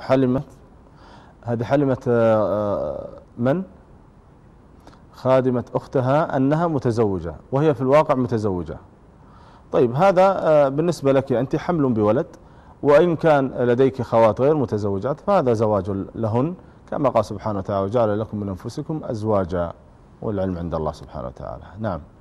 حلمت هذه حلمت آه، آه، من خادمة أختها أنها متزوجة وهي في الواقع متزوجة طيب هذا آه، بالنسبة لك أنت حمل بولد وإن كان لديك خوات غير متزوجات فهذا زواج لهن كما قال سبحانه وتعالى وجعل لكم من أنفسكم أزواجا والعلم عند الله سبحانه وتعالى نعم